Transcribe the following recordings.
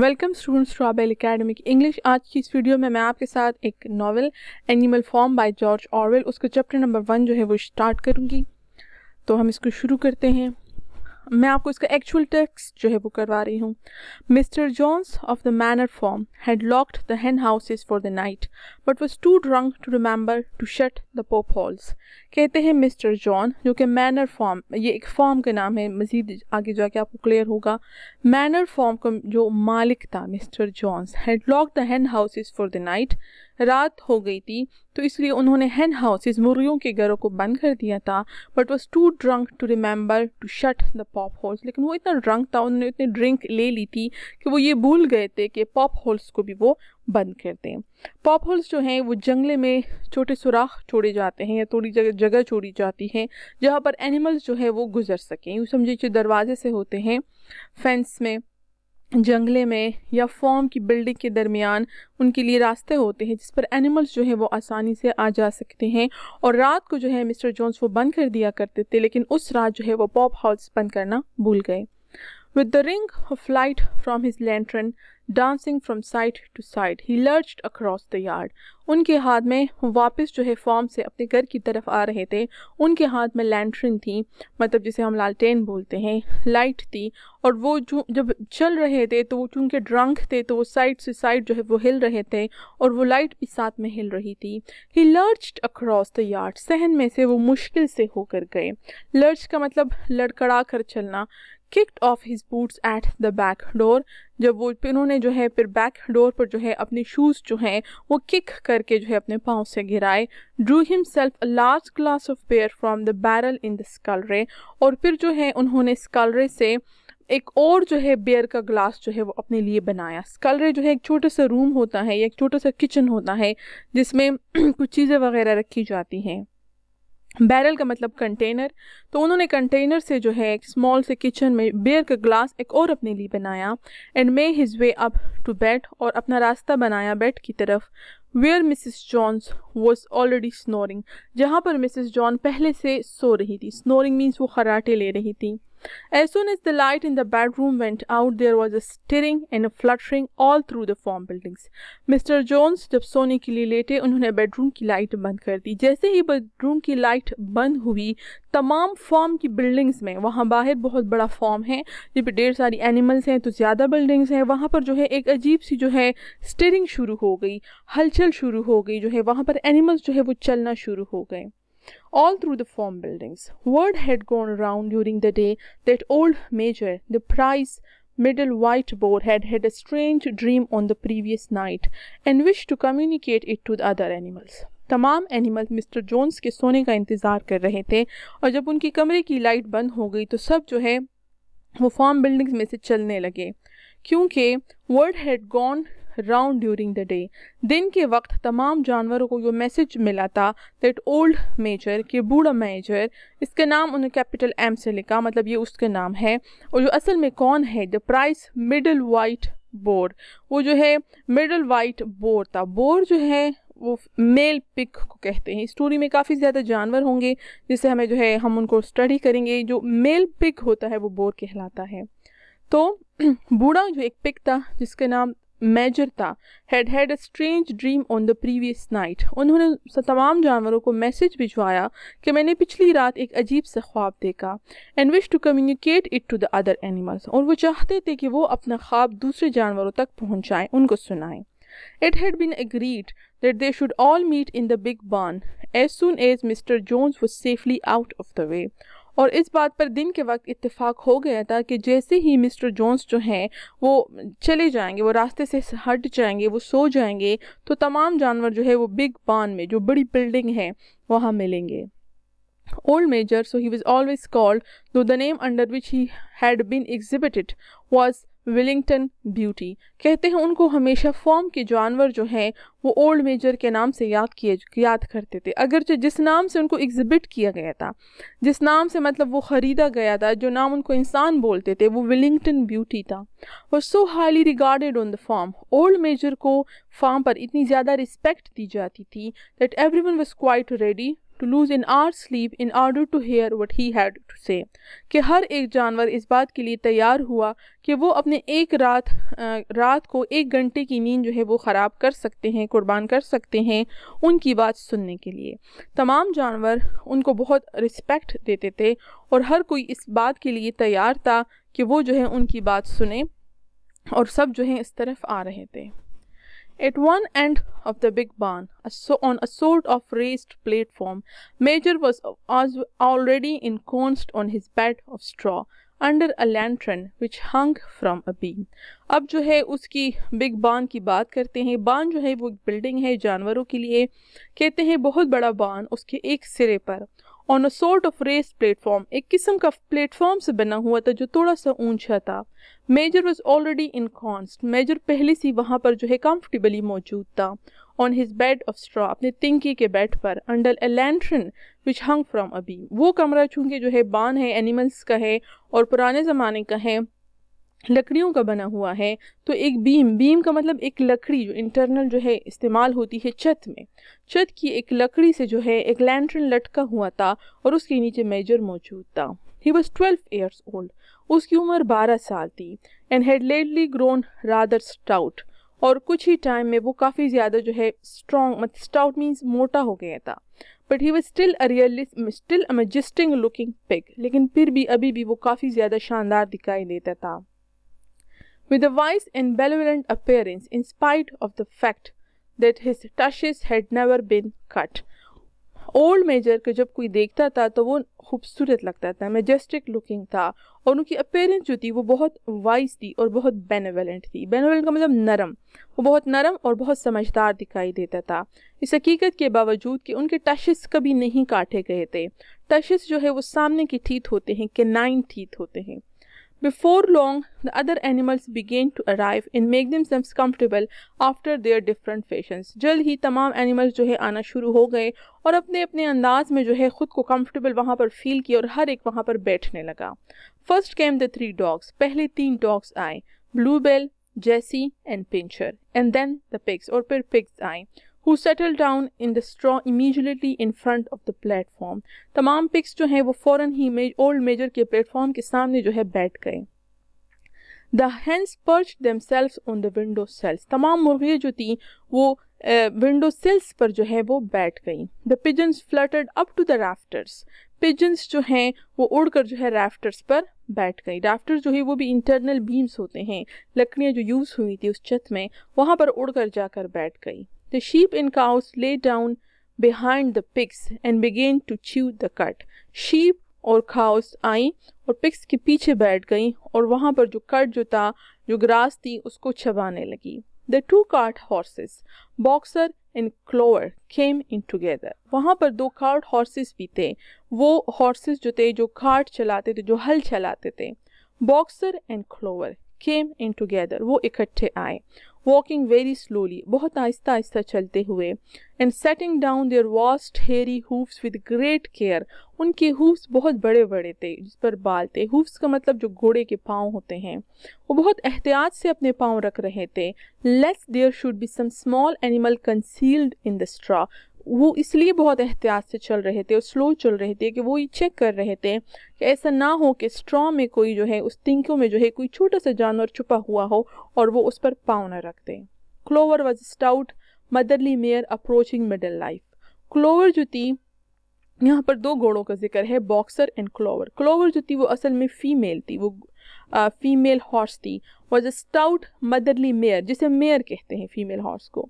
Welcome student स्ट्रॉबेल academic English आज की इस वीडियो में मैं आपके साथ एक novel Animal Farm by George Orwell उसका चैप्टर नंबर वन जो है वो स्टार्ट करूँगी तो हम इसको शुरू करते हैं मैं आपको इसका एक्चुअल टेक्स्ट जो है वो करवा रही हूँ Mr Jones of the Manor Farm had locked the hen houses for the night but was too drunk to remember to shut the pop holes कहते हैं मिस्टर जॉन जो कि मैनर फॉर्म ये एक फॉर्म का नाम है मज़ीद आगे जाके आपको क्लियर होगा मैनर फॉर्म का जो मालिक था Mr Jones had lock the hen houses for the night रात हो गई थी तो इसलिए उन्होंने हैन हाउसेस मुर्गियों के घरों को बंद कर दिया था but was too drunk to remember to shut the pop holes लेकिन वो इतना ड्रंक था उन्होंने इतनी ड्रिंक ले ली थी कि वो ये भूल गए थे कि पॉप होल्स को भी वो बंद कर दें पॉप होल्स जो हैं वो जंगले में छोटे सुराख छोड़े जाते हैं या थोड़ी जगह जगह छोड़ी जाती है जहाँ पर एनिमल्स जो है वो गुजर सकें यूँ समझिए जो दरवाजे से होते हैं फेंस में जंगले में या फॉर्म की बिल्डिंग के दरमियान उनके लिए रास्ते होते हैं जिस पर एनिमल्स जो है वो आसानी से आ जा सकते हैं और रात को जो है मिस्टर जोन्स वो बंद कर दिया करते थे लेकिन उस रात जो है वो पॉप हाउस बंद करना भूल गए with the ring of light from his lantern dancing from side to side he lurched across the yard उनके हाथ में वापस जो है फॉर्म से अपने घर की तरफ आ रहे थे उनके हाथ में लैंट्रिन थी मतलब जिसे हम लालटेन बोलते हैं लाइट थी और वो जो जब चल रहे थे तो वो चूँकि ड्रंक थे तो वो साइड से साइड जो है वो हिल रहे थे और वो लाइट भी साथ में हिल रही थी he lurched across the yard सहन में से वो मुश्किल से होकर गए लर्च का मतलब लड़कड़ा कर चलना kicked off his boots at the back door जब वो इन्होंने जो है फिर बैक डोर पर जो है अपने शूज़ जो हैं वो किक करके जो है अपने पाँव से गिराए drew himself a large glass of beer from the barrel in the scullery और फिर जो है उन्होंने स्कलरे से एक और जो है बियर का ग्लास जो है वो अपने लिए बनाया स्कलरे जो है एक छोटा सा रूम होता है या एक छोटा सा किचन होता है जिसमें कुछ चीज़ें वगैरह रखी जाती हैं बैरल का मतलब कंटेनर तो उन्होंने कंटेनर से जो है एक स्मॉल से किचन में बियर का ग्लास एक और अपने लिए बनाया and made his way up to bed और अपना रास्ता बनाया बेड की तरफ where Mrs Jones was already snoring जहाँ पर मिसिस जॉन पहले से सो रही थी स्नोरिंग मीन्स वो खराटे ले रही थी As soon as the light in the bedroom went out, there was a stirring and a fluttering all through the farm buildings Mr Jones जब सोने के लिए लेटे उन्होंने बेडरूम की लाइट बंद कर दी जैसे ही बेडरूम की लाइट बंद हुई तमाम फॉर्म की बिल्डिंग्स में वहाँ बाहर बहुत बड़ा फॉर्म है जब ढेर सारी एनिमल्स हैं तो ज़्यादा बिल्डिंग्स हैं वहाँ पर जो है एक अजीब सी जो है स्टरिंग शुरू हो गई हलचल शुरू हो गई जो है वहाँ पर एनिमल्स जो है वो चलना शुरू हो गए all through the farm buildings. Word had gone round during the day that old Major, the prize middle white boar, had had a strange dream on the previous night and wished to communicate it to the other animals. तमाम animal Mr Jones के सोने का इंतज़ार कर रहे थे और जब उनकी कमरे की लाइट बंद हो गई तो सब जो है वो फार्म बिल्डिंग्स में से चलने लगे क्योंकि word had gone round during the day दिन के वक्त तमाम जानवरों को यह मैसेज मिला था दैट ओल्ड मेजर कि बूढ़ा मेजर इसका नाम उन्हें कैपिटल एम से लिखा मतलब ये उसका नाम है और जो असल में कौन है the prize Middle White boar वो जो है मिडल वाइट बोर था बोर जो है वो मेल पिक को कहते हैं स्टोरी में काफ़ी ज़्यादा जानवर होंगे जिससे हमें जो है हम उनको स्टडी करेंगे जो मेल पिक होता है वो बोर कहलाता है तो बूढ़ा जो एक पिक था जिसका नाम मेजर था had had a strange dream on the previous night उन्होंने तमाम जानवरों को मैसेज भिजवाया कि मैंने पिछली रात एक अजीब सा ख्वाब देखा and wish to communicate it to the other animals और वो चाहते थे कि वो अपना ख्वाब दूसरे जानवरों तक पहुँचाएं उनको सुनाएं it had been agreed that they should all meet in the big barn as soon as Mr Jones was safely out of the way और इस बात पर दिन के वक्त इत्तेफाक हो गया था कि जैसे ही मिस्टर जोन्स जो हैं वो चले जाएंगे वो रास्ते से हट जाएंगे वो सो जाएंगे तो तमाम जानवर जो है वो बिग बान में जो बड़ी बिल्डिंग है वहाँ मिलेंगे old Major so he was always called though the name under which he had been exhibited was Willingdon Beauty कहते हैं उनको हमेशा फॉर्म के जानवर जो हैं वो ओल्ड मेजर के नाम से याद किए याद करते थे अगरचे जिस नाम से उनको एग्जिबिट किया गया था जिस नाम से मतलब वो ख़रीदा गया था जो नाम उनको इंसान बोलते थे वो विलिंगटन ब्यूटी था और so highly regarded on the farm old Major को फार्म पर इतनी ज़्यादा रिस्पेक्ट दी जाती थी that every one quite ready to lose an hour sleep in order to hear what he had to say कि हर एक जानवर इस बात के लिए तैयार हुआ कि वो अपने एक रात रात को एक घंटे की नींद जो है वो ख़राब कर सकते हैं कुर्बान कर सकते हैं उनकी बात सुनने के लिए तमाम जानवर उनको बहुत रिस्पेक्ट देते थे और हर कोई इस बात के लिए तैयार था कि वो जो है उनकी बात सुने और सब जो है इस तरफ आ रहे थे At one end of the big barn, a so on a sort of raised platform, Major was already ensconced on his bed of straw under a lantern which hung from a beam. अब जो है उसकी big बान की बात करते हैं बान जो है वो बिल्डिंग है जानवरों के लिए कहते हैं बहुत बड़ा बान उसके एक सिरे पर on a sort of raised platform एक किस्म का प्लेटफॉर्म से बना हुआ था जो थोड़ा सा ऊंचा था Major was already ensconced Major पहले से वहाँ पर जो है कंफर्टेबली मौजूद था on his bed of straw अपने तिंकी के बेड पर under A लैंड्रन which hung from अबी वो कमरा चूंकि जो है बान है एनिमल्स का है और पुराने ज़माने का है लकड़ियों का बना हुआ है तो एक बीम बीम का मतलब एक लकड़ी जो इंटरनल जो है इस्तेमाल होती है छत में छत की एक लकड़ी से जो है एक लैंटर्न लटका हुआ था और उसके नीचे मेजर मौजूद था he was twelve years old उसकी उम्र बारह साल थी and had lately grown rather stout और कुछ ही टाइम में वो काफ़ी ज़्यादा जो है स्ट्रॉन्ग मत स्टाउट मीन्स मोटा हो गया था but he was still a realist still a majestic looking pig लेकिन फिर भी अभी भी वो काफ़ी ज़्यादा शानदार दिखाई देता था with a wise and benevolent appearance in spite of the fact that his tushes had never been cut. Old Major को जब कोई देखता था तो वो खूबसूरत लगता था मेजेस्टिक लुकिंग था और उनकी अपेयरेंस जो थी वो बहुत वाइज थी और बहुत बेनेवेलेंट थी बेनेवेलेंट का मतलब नरम वो बहुत नरम और बहुत समझदार दिखाई देता था इस हकीकत के बावजूद कि उनके टशेस कभी नहीं काटे गए थे टशेस जो है वो सामने की टीथ होते हैं नाइन टीथ होते हैं Before long, the other animals began to arrive and make themselves comfortable after their different fashions. जल्द ही तमाम animals जो है आना शुरू हो गए और अपने अपने अंदाज में जो है ख़ुद को comfortable वहाँ पर feel किया और हर एक वहाँ पर बैठने लगा First came the three dogs. पहले तीन dogs आए Bluebell, Jessie and Pincher. And then the pigs और फिर pigs आए who settle down in the straw immediately in front of the platform तमाम पिक्स जो हैं वो फ़ौरन ही ओल्ड मेजर के प्लेटफॉर्म के सामने जो है बैठ गए the hens perch themselves on the window sills तमाम मुर्गियाँ जो थी वो विंडो सेल्स पर जो है वो बैठ गई the pigeons fluttered up to the rafters pigeons जो हैं वो उड़कर जो है राफ्टर्स पर बैठ गई राफ्टर्स जो है वो भी इंटरनल बीम्स होते हैं लकड़ियाँ जो यूज़ हुई थी उस छत में वहाँ पर उड़कर जाकर बैठ गई The sheep and cows lay down behind the pigs and began to chew the cud sheep और खाउस आई और पिक्स के पीछे बैठ गई और वहाँ पर जो कट जो था जो ग्रास थी उसको छबाने लगी the two cart horses Boxer and Clover came in together वहाँ पर दो कार्ट हॉर्सेस भी थे वो हॉर्सेस जो थे जो कार्ट चलाते थे जो हल चलाते थे Boxer and Clover came in together वो इकट्ठे आए वॉकिंग वेरी स्लोली बहुत आहिस्ता आहिस्ता चलते हुए and setting down their vast hairy hoofs with great care उनके हुफ्स बहुत बड़े बड़े थे जिस पर बाल थे हुफ्स का मतलब जो घोड़े के पाँव होते हैं वो बहुत एहतियात से अपने पाँव रख रहे थे lest there should be some small animal concealed in the straw वो इसलिए बहुत एहतियात से चल रहे थे और स्लो चल रहे थे कि वो ये चेक कर रहे थे कि ऐसा ना हो कि स्ट्रॉ में कोई जो है उस तिंकों में जो है कोई छोटा सा जानवर छुपा हुआ हो और वो उस पर पाँव न रख दें Clover was stout motherly mare approaching middle life Clover जो थी यहाँ पर दो घोड़ों का जिक्र है बॉक्सर एंड क्लोवर क्लोवर जो थी वो असल में फीमेल थी वो फीमेल हॉर्स थी was a stout motherly mare जिसे मेयर कहते हैं फीमेल हॉर्स को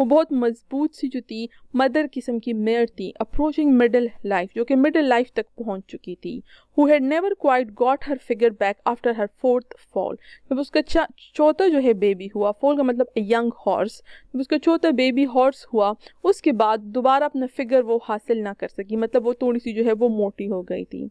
वो बहुत मजबूत सी जो थी मदर किस्म की मेयर थी अप्रोचिंग मिडल लाइफ जो कि मिडल लाइफ तक पहुंच चुकी थी who had never quite got her figure back after her fourth foal जब उसका चौथा जो है बेबी हुआ फॉल का मतलब यंग हॉर्स जब उसका चौथा बेबी हॉर्स हुआ उसके बाद दोबारा अपना फिगर वो हासिल ना कर सकी मतलब वो थोड़ी सी जो है वो मोटी हो गई थी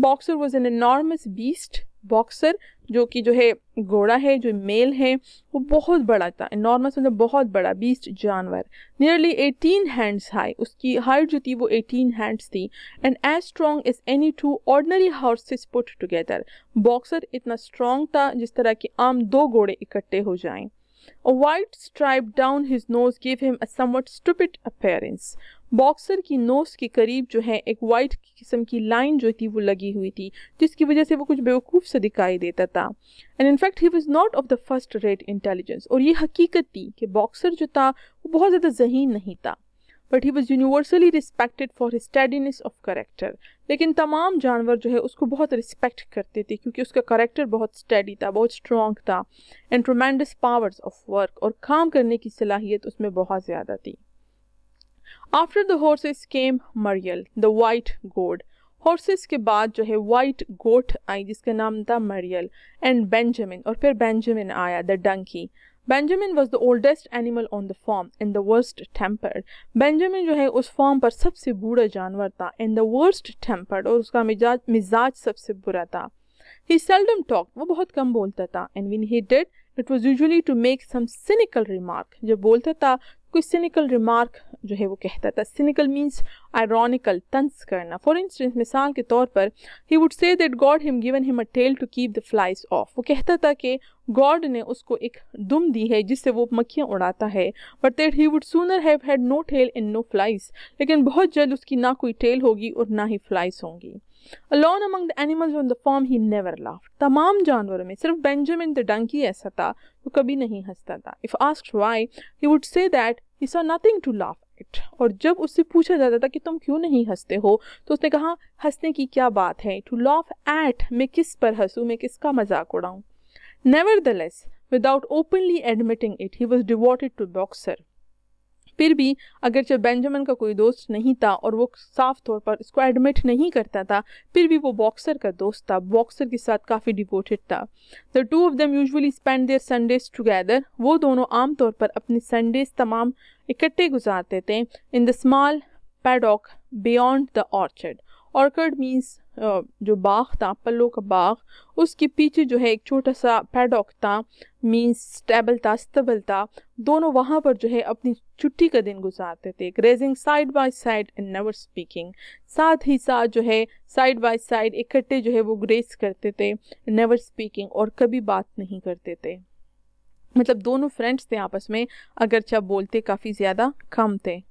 Boxer was an enormous beast Boxer जो कि जो है घोड़ा है जो मेल है वो बहुत बड़ा था नॉर्मस मतलब बहुत बड़ा बीस्ट जानवर नियरली एटीन हैंड्स हाई उसकी हाइट जो थी वो एटीन हैंड्स थी and as strong as any two ordinary horses put together Boxer इतना स्ट्रॉन्ग था जिस तरह के आम दो घोड़े इकट्ठे हो जाएं A white stripe down his nose gave him a somewhat stupid appearance. Boxer की नोस के करीब जो है एक वाइट किस्म की लाइन जो थी वो लगी हुई थी जिसकी वजह से वो कुछ बेवकूफ़ से दिखाई देता था and in fact he was not of the first rate intelligence और ये हकीकत थी कि बॉक्सर जो था वो बहुत ज़्यादा जहीन नहीं था but he was universally respected for steadiness of character लेकिन तमाम जानवर जो है उसको बहुत रिस्पेक्ट करते थे क्योंकि उसका करेक्टर बहुत स्टेडी था बहुत स्ट्रॉन्ग था and tremendous powers of work और काम करने की सलाहियत उसमें बहुत ज़्यादा थी after the horses came Muriel the white goat horses के बाद जो है वाइट गोट आई जिसका नाम था मरियल एंड बेंजामिन और फिर बेंजामिन आया the donkey Benjamin was the oldest animal on the farm and the worst temper Benjamin जो है उस फॉर्म पर सबसे बूढ़ा जानवर था इन द वर्स्ट टेम्पर और उसका मिजाज मिजाज सबसे बुरा था ही सेल्डम टॉक वो बहुत कम बोलता था and when he did it was usually to make some cynical remark जब बोलता था कोई सिनिकल रिमार्क जो है वो कहता था सिनिकल मीन्स आयरॉनिकल तंस करना फॉर इंस्टेंस मिसाल के तौर पर he would say that God him given him a tail to keep the flies off वो कहता था कि गॉड ने उसको एक दुम दी है जिससे वो मक्खियाँ उड़ाता है but that he would sooner have had no tail and no flies लेकिन बहुत जल्द उसकी ना कोई टेल होगी और ना ही फ्लाइज होंगी alone among the animals on the farm he never laugh तमाम जानवरों में सिर्फ बेंजामिन द डंकी ऐसा था जो कभी नहीं हंसता था if ask why he would say that he saw nothing to laugh at और जब उससे पूछा जाता था कि तुम क्यों नहीं हंसते हो तो उसने कहा हंसने की क्या बात है टू लाफ एट मैं किस पर हंसूँ मैं किसका मजाक उड़ाऊँ nevertheless without openly admitting it he was devoted to Boxer फिर भी अगर जब बेंजामिन का कोई दोस्त नहीं था और वो साफ तौर पर इसको एडमिट नहीं करता था फिर भी वो बॉक्सर का दोस्त था बॉक्सर के साथ काफ़ी डिवोटेड था the two of them usually spend their Sundays together वो दोनों आमतौर पर अपने संडेज तमाम इकट्ठे गुजारते थे in the small paddock beyond the orchard orchard means जो बाग था पल्लों का बाग उसके पीछे जो है एक छोटा सा पैडॉक था मीन स्टेबल था स्तबल था दोनों वहाँ पर जो है अपनी छुट्टी का दिन गुजारते थे grazing side by side and never speaking साथ ही साथ जो है साइड बाय साइड इकट्ठे जो है वो ग्रेस करते थे नेवर स्पीकिंग और कभी बात नहीं करते थे मतलब दोनों फ्रेंड्स थे आपस में अगरचा बोलते काफ़ी ज़्यादा कम थे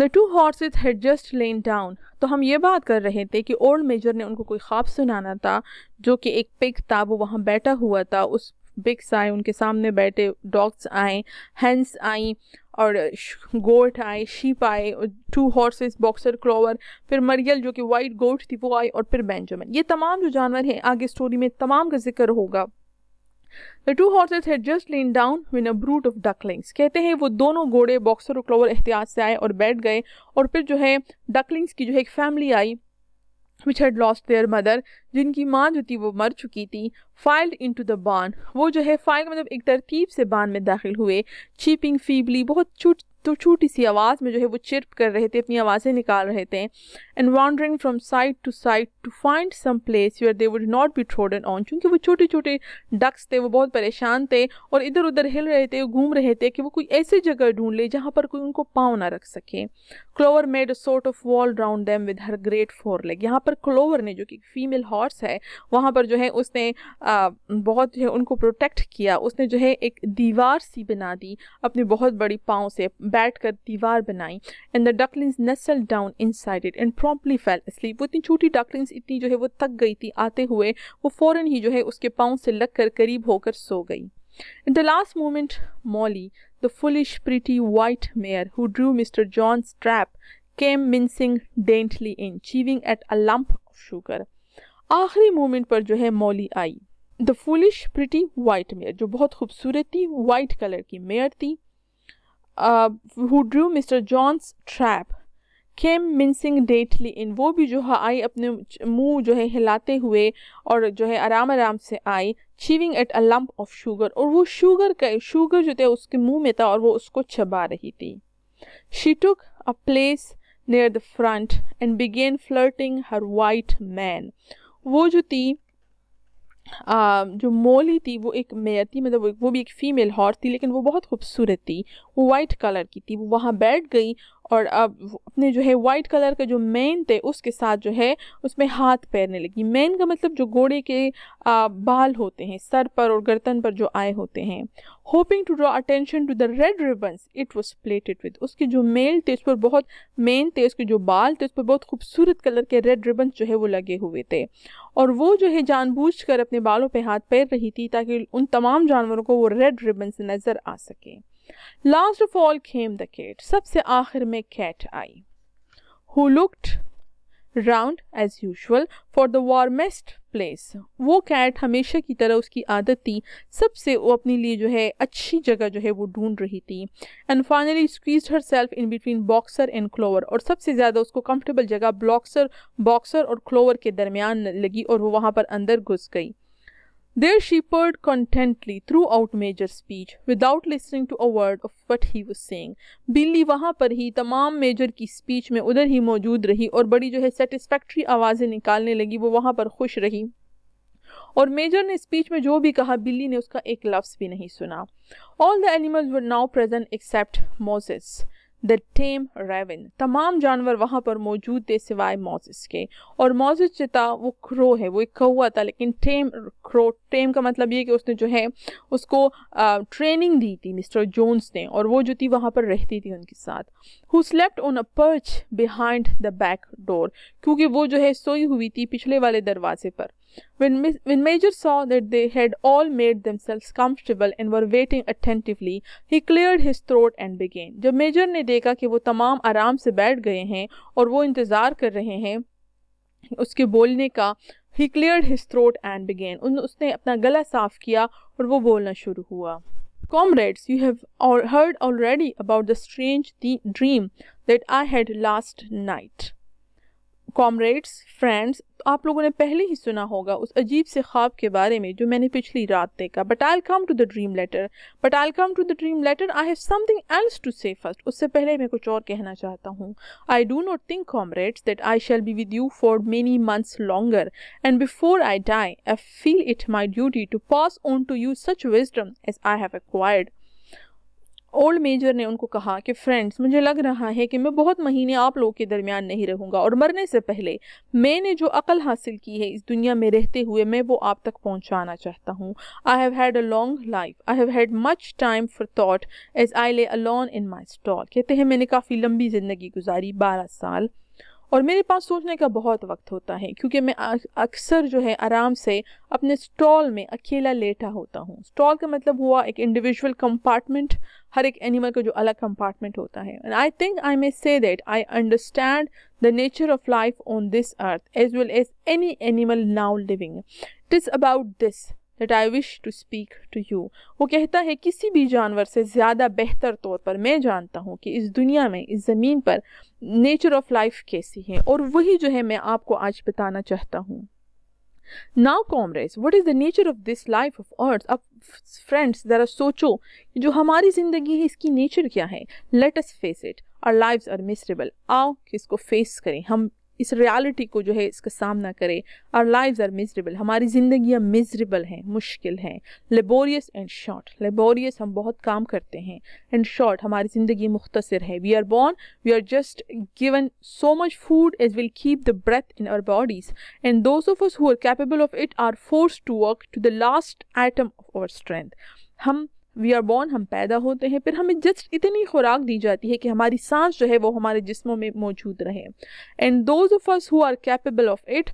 the two is had just lain down तो हम ये बात कर रहे थे कि ओल्ड मेजर ने उनको कोई ख्वाब सुनाना था जो कि एक पिग था वो वहाँ बैठा हुआ था उस बिक्स आए उनके सामने बैठे डॉग्स आए हैंस आई और गोट आए शीप आए टू हॉर्सेस बॉक्सर क्रॉवर फिर मरियल जो कि वाइट गोट थी वो आई और फिर बेंजामिन ये तमाम जो जानवर हैं आगे स्टोरी में तमाम का जिक्र होगा the two horses had just lain down when a brood of ducklings कहते हैं वो दोनों घोड़े बॉक्सर और क्लोवर एहतियात से आए और बैठ गए और फिर जो है डकलिंग्स की जो है एक फैमिली आई which had lost their mother जिनकी माँ जो थी वो मर चुकी थी फाइल्ड इन टू द बान वो जो है फाइल मतलब एक तरतीब से बान में दाखिल हुए चीपिंग फीबली बहुत चुट तो छोटी सी आवाज़ में जो है वो चिरप कर रहे थे अपनी आवाज़ें निकाल रहे थे and wandering from side to side to find some place where they would not be trodden on क्योंकि वो छोटे छोटे डक्स थे वो बहुत परेशान थे और इधर उधर हिल रहे थे घूम रहे थे कि वो कोई ऐसी जगह ढूंढ ले जहाँ पर कोई उनको पाँव ना रख सके Clover made a sort of wall round them with her great foreleg यहाँ पर क्लोवर ने जो कि फीमेल हॉर्स है वहाँ पर जो है उसने आ, बहुत जो है उनको प्रोटेक्ट किया उसने जो है एक दीवार सी बना दी अपनी बहुत बड़ी पाँव से बैठ कर दीवार बनाई and the ducklings nestle down inside it and promptly fell sleep वो इतनी छोटी डकलिंग्स इतनी जो है वो थक गई थी आते हुए वो फ़ौरन ही जो है उसके पाँव से लग कर करीब होकर सो गई In the last moment, Molly, the foolish, pretty white mare who drew Mr. John's trap, came mincing daintily in, chewing at a lump of sugar. आखिरी मोमेंट पर जो है मॉली आई the foolish pretty white mare जो बहुत खूबसूरत थी white colour की मेयर थी uh, who drew Mr. John's trap came mincing daintily in वो भी जो है आई अपने मुंह जो है हिलाते हुए और जो है आराम आराम से आई chewing at a lump of sugar और वो शुगर का शुगर जो था उसके मुंह में था और वो उसको चबा रही थी she took a place near the front and began flirting her white mane वो जो थी जो मोली थी वो एक मेयर थी मतलब वो भी एक फ़ीमेल हॉर्स थी लेकिन वो बहुत खूबसूरत थी वो वाइट कलर की थी वो वहाँ बैठ गई और अब अपने जो है वाइट कलर के जो मेन थे उसके साथ जो है उसमें हाथ पैरने लगी मेन का मतलब जो घोड़े के बाल होते हैं सर पर और गर्दन पर जो आए होते हैं hoping to draw attention to the red ribbons it was plaited with उसके जो मेल थे उस पर बहुत मेन थे उसके जो बाल थे उस पर बहुत खूबसूरत कलर के रेड रिबन्स जो है वो लगे हुए थे और वो जो है जानबूझ कर अपने बालों पर हाथ पैर रही थी ताकि उन तमाम जानवरों को वो रेड रिबन नज़र आ सके last of all came the cat सबसे आखिर में कैट आई who looked round as usual for the warmest place वो कैट हमेशा की तरह उसकी आदत थी सबसे वो अपने लिए जो है अच्छी जगह जो है वो ढूंढ रही थी and finally squeeze herself in between Boxer and Clover और सबसे ज़्यादा उसको कंफर्टेबल जगह ब्लॉक्सर बॉक्सर और क्लोवर के दरमियान लगी और वो वहाँ पर अंदर घुस गई There she purred contently throughout Major's speech, without listening to a word of what he was saying. बिल्ली वहाँ पर ही तमाम मेजर की स्पीच में उधर ही मौजूद रही और बड़ी जो है सेटिस्फैक्ट्री आवाज़ें निकालने लगी वो वहाँ पर खुश रही और मेजर ने स्पीच में जो भी कहा बिल्ली ने उसका एक लफ्ज़ भी नहीं सुना all the animals were now present except Moses the tame raven तमाम जानवर वहाँ पर मौजूद थे सिवाय मोजिस के और मोजिस जो था वो क्रो है वो एक कौआ था लेकिन टेम क्रो टेम का मतलब ये कि उसने जो है उसको आ, ट्रेनिंग दी थी मिस्टर जोन्स ने और वो जो थी वहाँ पर रहती थी उनके साथ who slept on a perch behind the back door क्योंकि वो जो है सोई हुई थी पिछले वाले दरवाजे पर When, when Major saw that they had all made themselves comfortable and were waiting attentively, he cleared his throat and began. जब मेजर ने देखा कि वो तमाम आराम से बैठ गए हैं और वो इंतज़ार कर रहे हैं उसके बोलने का he cleared his throat and began. उन, उसने अपना गला साफ किया और वो बोलना शुरू हुआ Comrades, comrades you have heard already about the strange dream that I had last night. Comrades friends आप लोगों ने पहले ही सुना होगा उस अजीब से ख्वाब के बारे में जो मैंने पिछली रात देखा but I come to the dream later but I come to the dream later I have something else to say first उससे पहले मैं कुछ और कहना चाहता हूँ I do not think comrades that I shall be with you for many months longer and before I die I feel it my duty to pass on to you such wisdom as I have acquired old major ने उनको कहा कि friends मुझे लग रहा है कि मैं बहुत महीने आप लोगों के दरमियान नहीं रहूँगा और मरने से पहले मैंने जो अकल हासिल की है इस दुनिया में रहते हुए मैं वो आप तक पहुँचाना चाहता हूँ I have had a long life I have had much time for thought as I lay alone in my stall कहते हैं मैंने काफ़ी लंबी ज़िंदगी गुजारी बारह साल और मेरे पास सोचने का बहुत वक्त होता है क्योंकि मैं अक्सर जो है आराम से अपने स्टॉल में अकेला लेटा होता हूँ स्टॉल का मतलब हुआ एक इंडिविजुअल कंपार्टमेंट हर एक एनिमल का जो अलग कंपार्टमेंट होता है and I think I may say that I understand the nature of life on this earth as well as any animal now living it is about this that I wish to speak to you वो कहता है किसी भी जानवर से ज़्यादा बेहतर तौर पर मैं जानता हूँ कि इस दुनिया में इस ज़मीन पर नेचर ऑफ लाइफ कैसी है और वही जो है मैं आपको आज बताना चाहता हूँ now comrades what is the nature of this life of earth अब फ्रेंड्स ज़रा सोचो जो हमारी ज़िंदगी है इसकी नेचर क्या है let us face it our lives are miserable आओ कि इसको फेस करें हम इस रियलिटी को जो है इसका सामना करें आर लाइफ आर मिजरेबल हमारी जिंदगियां मिजरेबल हैं मुश्किल हैं लेबोरियस एंड शॉर्ट लेबोरियस हम बहुत काम करते हैं एंड शॉर्ट हमारी ज़िंदगी मुख्तर है we are born we are just given so much food as will keep the breath in our bodies and those of us who are capable of it are force to work to the last item of our strength हम we are born हम पैदा होते हैं फिर हमें just इतनी खुराक दी जाती है कि हमारी सांस जो है वो हमारे जिस्मों में मौजूद रहे and those of us who are capable of it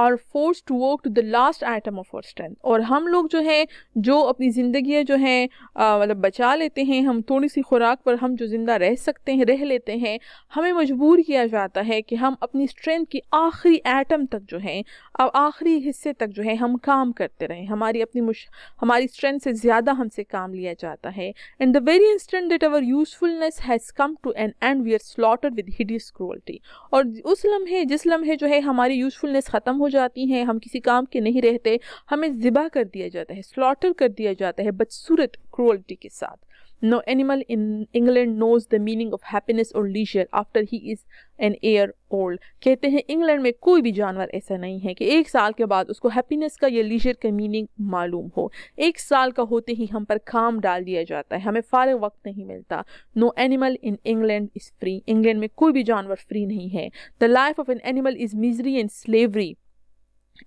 are force to work to the last item of our strength और हम लोग जो हैं जो अपनी ज़िंदगी जो हैं मतलब बचा लेते हैं हम थोड़ी सी खुराक पर हम जो ज़िंदा रह सकते हैं रह लेते हैं हमें मजबूर किया जाता है कि हम अपनी स्ट्रेंथ की आखिरी एटम तक जो है अब आखिरी हिस्से तक जो है हम काम करते रहें हमारी अपनी मुश हमारी स्ट्रेंथ से ज़्यादा हमसे काम लिया जाता है and the very instant that our usefulness has come to an end we are slaughter with hideous cruelty और उस लम्हे जिस लम्हे जो है हमारी यूजफुलनेस ख़त्म हो जाती हैं हम किसी काम के नहीं रहते हमें ज़िबा कर दिया जाता है स्लॉटर कर दिया जाता है बदसूरत क्रोल्टी के साथ no animal in England knows the meaning of happiness or leisure after he is an year old कहते हैं इंग्लैंड में कोई भी जानवर ऐसा नहीं है कि एक साल के बाद उसको हैप्पीनेस का या लीजर का मीनिंग मालूम हो एक साल का होते ही हम पर काम डाल दिया जाता है हमें फारे वक्त नहीं मिलता no animal in England is free England में कोई भी जानवर फ्री नहीं है the life of an animal is misery and slavery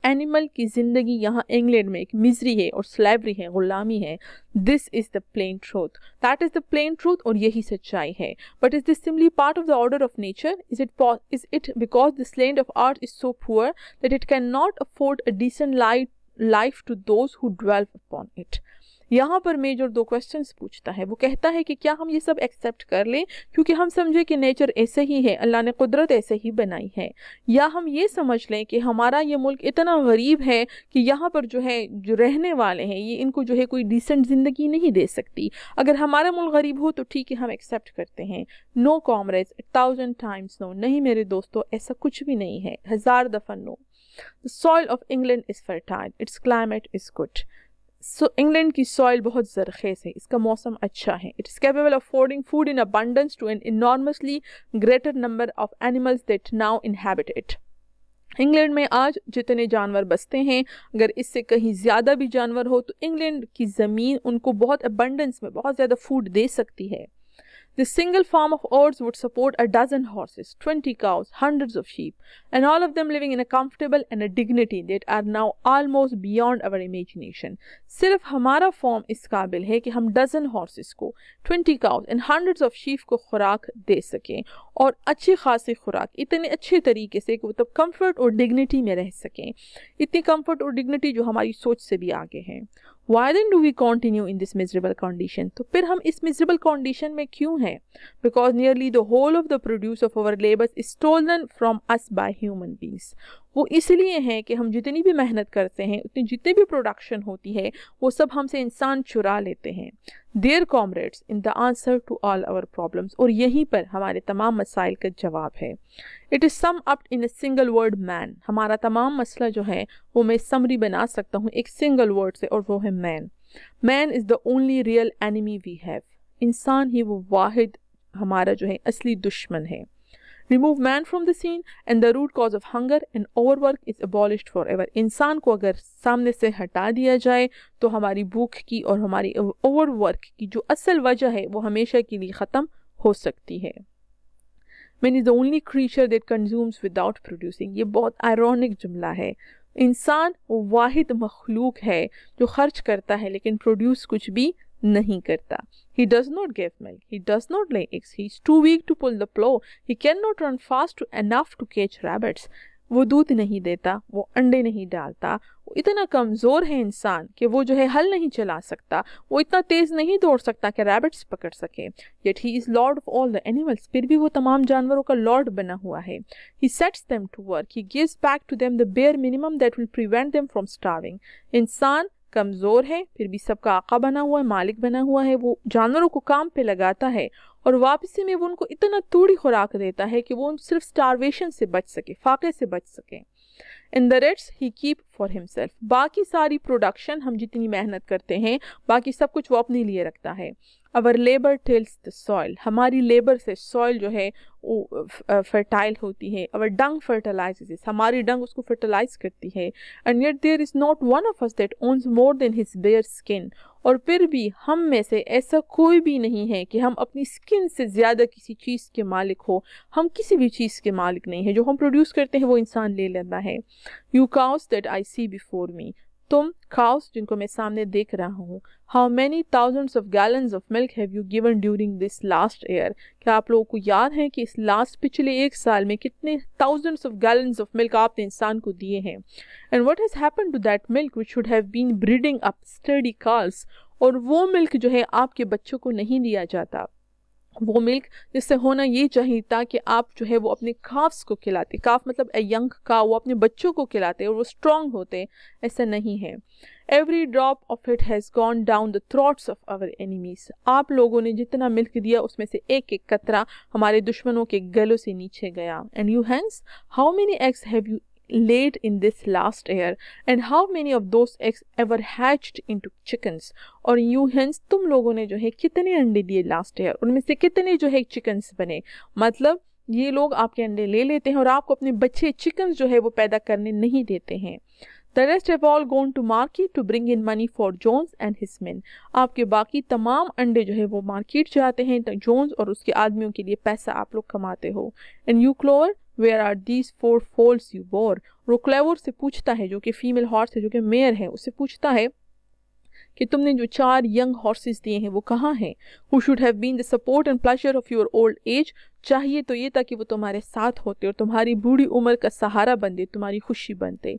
animal की जिंदगी यहाँ इंग्लैंड में एक मिजरी है और स्लैबरी है गुलामी है this is the plain truth that is the plain truth और यही सच्चाई है but is this simply part of the order of nature is it is it because this land of art is so poor that it can not afford a decent light life to those who dwell upon it यहाँ पर major दो question पूछता है वो कहता है कि क्या हम ये सब एक्सेप्ट कर लें क्योंकि हम समझे कि नेचर ऐसे ही है अल्लाह ने कुदरत ऐसे ही बनाई है या हम ये समझ लें कि हमारा ये मुल्क इतना गरीब है कि यहाँ पर जो है जो रहने वाले हैं ये इनको जो है कोई डिसेंट ज़िंदगी नहीं दे सकती अगर हमारा मुल्क गरीब हो तो ठीक है हम एक्सेप्ट करते हैं no comrades thousand times no नहीं मेरे दोस्तों ऐसा कुछ भी नहीं है हज़ार दफ़ा no the soil of England is fertile its climate is good सो इंग्लैंड की सॉइल बहुत जरखेज है इसका मौसम अच्छा है it is capable of affording food in abundance to an enormously greater number of animals that now inhabit it England में आज जितने जानवर बसते हैं अगर इससे कहीं ज़्यादा भी जानवर हो तो इंग्लैंड की ज़मीन उनको बहुत अबंडेंस में बहुत ज़्यादा फूड दे सकती है This single farm of oats would support a dozen horses, 20 cows, hundreds of sheep, and all of them living in a comfortable and a dignity that are now almost beyond our imagination. Sirf hamara form is kabil hai ki हम dozen horses ko, 20 cows and hundreds of sheep ko khuraak de sakein aur achhi khasi khuraak इतने अच्छे तरीके se ki wo tab comfort aur dignity mein reh sakein. Itni comfort aur dignity jo hamari soch se bhi aage हैं why then do we continue in this miserable condition तो फिर हम इस miserable condition में क्यों हैं because nearly the whole of the produce of our labour is stolen from us by human beings वो इसलिए हैं कि हम जितनी भी मेहनत करते हैं उतनी जितनी भी प्रोडक्शन होती है वो सब हमसे इंसान चुरा लेते हैं there comrades in the answer to all our problems और यहीं पर हमारे तमाम मसाइल का जवाब है it is sum up in a single word man हमारा तमाम मसला जो है वो मैं समरी बना सकता हूँ एक सिंगल वर्ड से और वो है man man is the only real enemy we have इंसान ही वो वाहिद हमारा जो है असली दुश्मन है remove man from the scene and the root cause of hunger and overwork is abolish for ever इंसान को अगर सामने से हटा दिया जाए तो हमारी भूख की और हमारी ओवरवर्क की जो असल वजह है वो हमेशा के लिए ख़त्म हो सकती है man is the only creature that consumes without producing ये बहुत आयरॉनिक जुमला है इंसान वाहिद मखलूक है जो खर्च करता है लेकिन प्रोड्यूस कुछ भी नहीं करता he does not give milk he does not lay eggs he is too weak to pull the plough he can not run fast too enough to catch rabbits वो दूध नहीं देता वो अंडे नहीं डालता वो इतना कमज़ोर है इंसान कि वो जो है हल नहीं चला सकता वो इतना तेज़ नहीं दौड़ सकता कि रैबिट्स पकड़ सके yet he is lord of all the animals फिर भी वो तमाम जानवरों का लॉर्ड बना हुआ है he sets them to work he gives back to them the bare minimum that will prevent them from starving इंसान कमज़ोर है फिर भी सबका आका बना हुआ है मालिक बना हुआ है वो जानवरों को काम पे लगाता है और वापसी में वो उनको इतना तूड़ी खुराक देता है कि वो उन सिर्फ स्टारवेशन से बच सके फाके से बच सके इन द रेट्स ही कीप फॉर हिमसेल्फ बाकी सारी प्रोडक्शन हम जितनी मेहनत करते हैं बाकी सब कुछ वो अपने लिए रखता है our labour tills the soil हमारी लेबर से सॉइल जो है वो फर्टाइल होती है अवर डंग फर्टिलाइज हमारी डंग उसको फर्टिलाइज करती है and yet there is not one of us that owns more than his bare skin और फिर भी हम में से ऐसा कोई भी नहीं है कि हम अपनी स्किन से ज़्यादा किसी चीज़ के मालिक हो हम किसी भी चीज़ के मालिक नहीं है जो हम प्रोड्यूस करते हैं वो इंसान ले लेता है you cows that I see before me तुम खाओ जिनको मैं सामने देख रहा हूँ how many thousands of gallons of milk have you given during this last year क्या आप लोगों को याद है कि इस लास्ट पिछले एक साल में कितने thousands of gallons of milk आपने इंसान को दिए हैं and what has happen to that milk which should have been breeding up sturdy calves और वो मिल्क जो है आपके बच्चों को नहीं दिया जाता वो मिल्क जिससे होना ये चाहिए था कि आप जो है वो अपने काफ्स को खिलाते काफ मतलब ए यंग का वो अपने बच्चों को खिलाते और वो स्ट्रॉन्ग होते ऐसा नहीं है every drop of it has gone down the throats of our enemies आप लोगों ने जितना मिल्क दिया उसमें से एक एक कतरा हमारे दुश्मनों के गलों से नीचे गया and you hens how many eggs have you laid in this last year and how many of those eggs ever hatched into chickens और यू हेंस तुम लोगों ने जो है कितने अंडे दिए लास्ट ईयर उनमें से कितने जो है चिकन्स बने मतलब ये लोग आपके अंडे ले लेते हैं और आपको अपने बच्चे चिकन्स जो है वो पैदा करने नहीं देते हैं the rest have all gone to market to bring in money for Jones and his men आपके बाकी तमाम अंडे जो है वो मार्केट जाते हैं जोन्स और उसके आदमियों के लिए पैसा आप लोग कमाते हो and you Clover where are these four foals you bore रोक्लेवर से पूछता है जो कि फीमेल हॉर्स है जो कि मेयर है उससे पूछता है कि तुमने जो चार यंग हॉर्सेस दिए हैं वो कहाँ हैं who should have been the support and pleasure of your old age चाहिए तो ये था कि वो तुम्हारे साथ होते और तुम्हारी बूढ़ी उम्र का सहारा बनते तुम्हारी खुशी बनते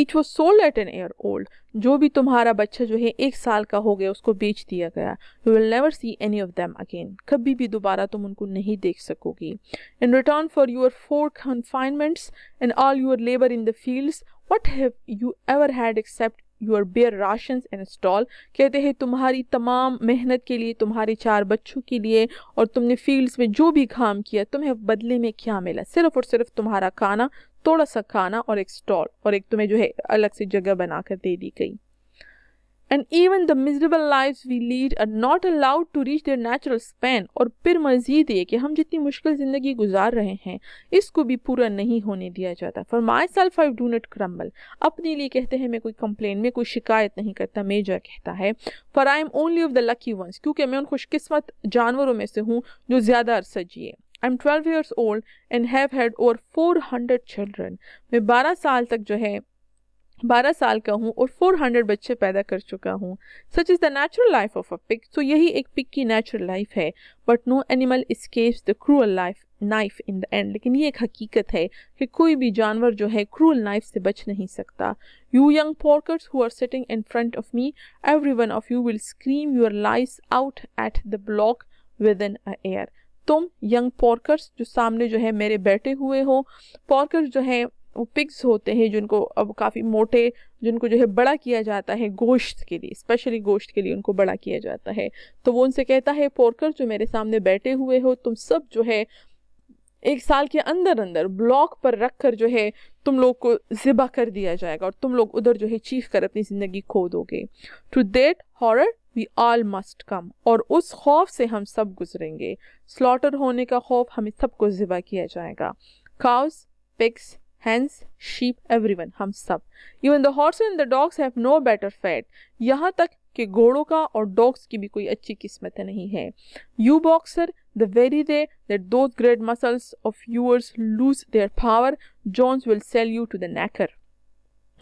ईच वो sold at an year old जो भी तुम्हारा बच्चा जो है एक साल का हो गया उसको बेच दिया गया you will never see any of them again कभी भी दोबारा तुम उनको नहीं देख सकोगी in return for your four confinements and all your labour in the fields what have you ever had except your bare ration and stall कहते हैं तुम्हारी तमाम मेहनत के लिए तुम्हारे चार बच्चों के लिए और तुमने फील्ड्स में जो भी काम किया तुम्हें बदले में क्या मिला सिर्फ और सिर्फ तुम्हारा खाना थोड़ा सा खाना और एक स्टॉल और एक तुम्हें जो है अलग से जगह बनाकर दे दी गई and even the miserable life we lead are not allowed to reach their natural span और फिर मजीद ये कि हम जितनी मुश्किल ज़िंदगी गुजार रहे हैं इसको भी पूरा नहीं होने दिया जाता for myself I do not grumble अपने लिए कहते हैं मैं कोई कंप्लेन में कोई शिकायत नहीं करता मेजर कहता है for I am only of the lucky ones क्योंकि मैं उन खुशकस्मत जानवरों में से हूँ जो ज़्यादा अरसा जिए I am twelve years old and have had over four hundred children मैं बारह साल तक जो है बारह साल का हूँ और फोर हंड्रेड बच्चे पैदा कर चुका हूँ such is the natural life of a pig तो यही एक पिक की नेचुरल लाइफ है but no animal escapes the cruel life knife in the end लेकिन ये एक हकीकत है कि कोई भी जानवर जो है क्रूअल नाइफ से बच नहीं सकता you young porkers who are sitting in front of me every one of you will scream your life out at the block within a year तुम यंग पॉर्कर्स जो सामने जो है मेरे बैठे हुए हो पॉर्कर्स जो है वो पिग्स होते हैं जिनको अब काफ़ी मोटे जिनको जो है बड़ा किया जाता है गोश्त के लिए स्पेशली गोश्त के लिए उनको बड़ा किया जाता है तो वो उनसे कहता है पोर्कर जो मेरे सामने बैठे हुए हो तुम सब जो है एक साल के अंदर अंदर ब्लॉक पर रख कर जो है तुम लोग को ज़िबा कर दिया जाएगा और तुम लोग उधर जो है चीख कर अपनी ज़िंदगी खो दोगे to that horror we all must come और उस खौफ से हम सब गुजरेंगे स्लॉटर होने का खौफ हमें सबको ज़िबा किया जाएगा cows pigs hens sheep everyone हम सब even the horse and the dogs have no better fate यहाँ तक कि घोड़ों का और डॉग्स की भी कोई अच्छी किस्मत नहीं है you Boxer the very day that those great muscles of yours lose their power Jones will sell you to the knacker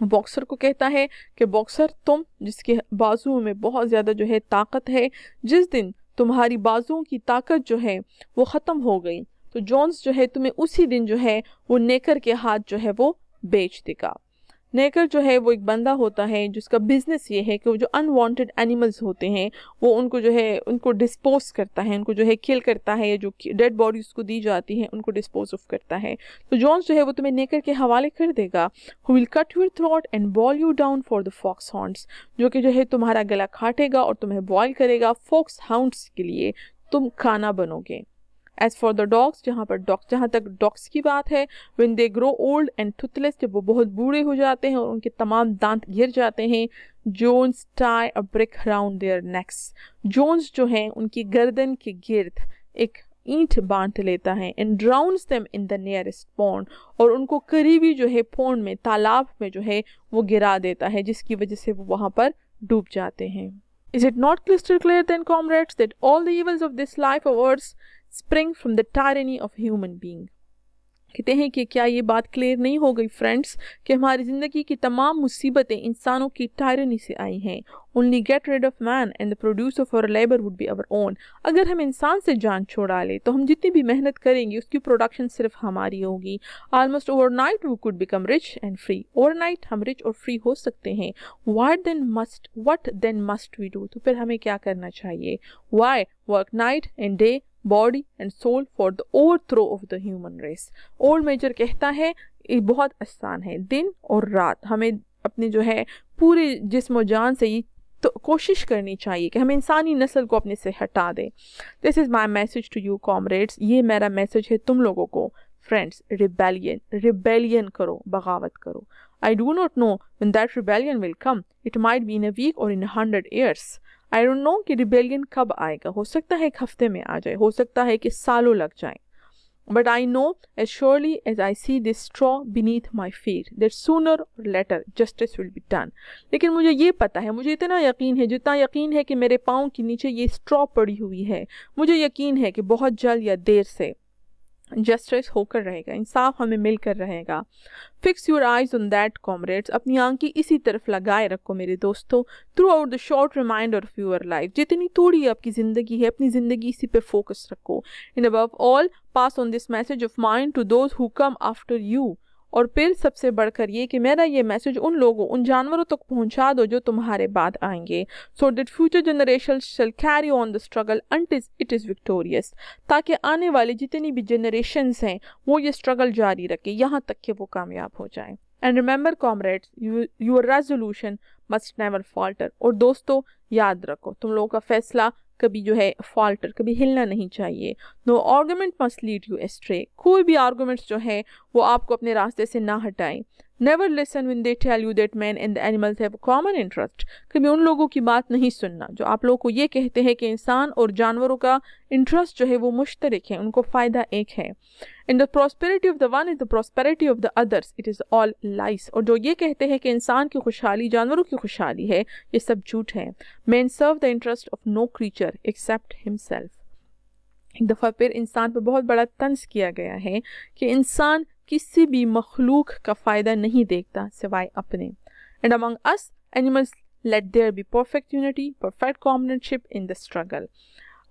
Boxer को कहता है कि बॉक्सर तुम जिसके बाजुओं में बहुत ज़्यादा जो है ताकत है जिस दिन तुम्हारी बाजुओं की ताकत जो है वो ख़त्म हो गई तो जॉन्स जो है तुम्हें उसी दिन जो है वो नेकर के हाथ जो है वो बेच देगा नेकर जो है वो एक बंदा होता है जिसका बिजनेस ये है कि वो जो अनवांटेड एनिमल्स होते हैं वो उनको जो है उनको डिस्पोज करता है उनको जो है किल करता है जो डेड बॉडीज़ को दी जाती है उनको डिस्पोज ऑफ करता है तो जॉन्स जो है वो तुम्हें नेकर के हवाले कर देगा who will cut your throat and boil you down for the foxhounds जो कि जो है तुम्हारा गला काटेगा और तुम्हें बॉयल करेगा फॉक्स हाउंड्स के लिए तुम खाना बनोगे एज फॉर द डॉग्स जहाँ पर डॉग्स जहाँ तक डॉग्स की बात है when they grow old and toothless जब वो बहुत बूढ़े हो जाते हैं और उनके तमाम दांत गिर जाते हैं Jones tie a brick round their necks Jones जो हैं उनकी गर्दन के गिर्द एक ईंट बांट लेता है and drowns them in the nearest pond और उनको करीबी जो है पौंड में तालाब में जो है वो गिरा देता है जिसकी वजह से वो वहाँ पर डूब जाते हैं Is it not crystal clear then, comrades, that all the evils of this life of ours spring from the tyranny of human being कहते हैं कि क्या ये बात क्लियर नहीं हो गई फ्रेंड्स कि हमारी ज़िंदगी की तमाम मुसीबतें इंसानों की टायरनी से आई हैं only get rid of man and the produce of our labour would be our own अगर हम इंसान से जान छोड़ा ले तो हम जितनी भी मेहनत करेंगे उसकी प्रोडक्शन सिर्फ हमारी होगी almost overnight we could become rich and free overnight हम रिच और फ्री हो सकते हैं what then must what then must we do तो फिर हमें क्या करना चाहिए why work night and day body and soul for the overthrow of the human race old Major कहता है ये बहुत आसान है दिन और रात हमें अपने जो है पूरे जिसम जान से ये तो कोशिश करनी चाहिए कि हम इंसानी नस्ल को अपने से हटा दें this is my message to you comrades ये मेरा मैसेज है तुम लोगों को फ्रेंड्स रिबेलियन रिबेलियन करो बगावत करो I do not know when that rebellion will come it might be in a week or in hundred years I don't know कि रिबेलियन कब आएगा हो सकता है एक हफ्ते में आ जाए हो सकता है कि सालों लग जाए but I know as surely as I see this straw beneath my feet that sooner or later justice will be done लेकिन मुझे ये पता है मुझे इतना यकीन है जितना यकीन है कि मेरे पाँव के नीचे ये स्ट्रॉ पड़ी हुई है मुझे यकीन है कि बहुत जल्द या देर से जस्टिस होकर रहेगा इंसाफ हमें मिलकर रहेगा fix your eyes on that comrades अपनी आंखें इसी तरफ लगाए रखो मेरे दोस्तों throughout the short reminder of your life जितनी थोड़ी आपकी ज़िंदगी है अपनी ज़िंदगी इसी पे फोकस रखो in above all pass on this message of mind to those who come after you और फिर सबसे बढ़कर ये कि मेरा ये मैसेज उन लोगों उन जानवरों तक पहुंचा दो जो तुम्हारे बाद आएंगे so that future generation shall carry on the struggle until it is victorious ताकि आने वाली जितनी भी जनरेशन्स हैं वो ये स्ट्रगल जारी रखें यहाँ तक कि वो कामयाब हो जाए and remember comrades your resolution must never falter और दोस्तों याद रखो तुम लोगों का फैसला कभी जो है फॉल्टर कभी हिलना नहीं चाहिए no argument must lead you astray कोई भी आर्गूमेंट्स जो है वो आपको अपने रास्ते से ना हटाएं never listen when they tell you that man and animals have common interest कभी उन लोगों की बात नहीं सुनना जो आप लोगों को ये कहते हैं कि इंसान और जानवरों का इंटरेस्ट जो है वो मुश्तरक है उनको फ़ायदा एक है in the prosperity of the one is the prosperity of the others it is all lies और जो ये कहते हैं कि इंसान की खुशहाली जानवरों की खुशहाली है ये सब झूठ है man serve the interest of no creature except himself एक दफ़ा फिर इंसान पर बहुत बड़ा तंज किया गया है कि इंसान किसी भी मखलूक का फ़ायदा नहीं देखता सिवाय अपने and among us animals let there be perfect unity perfect companionship in the struggle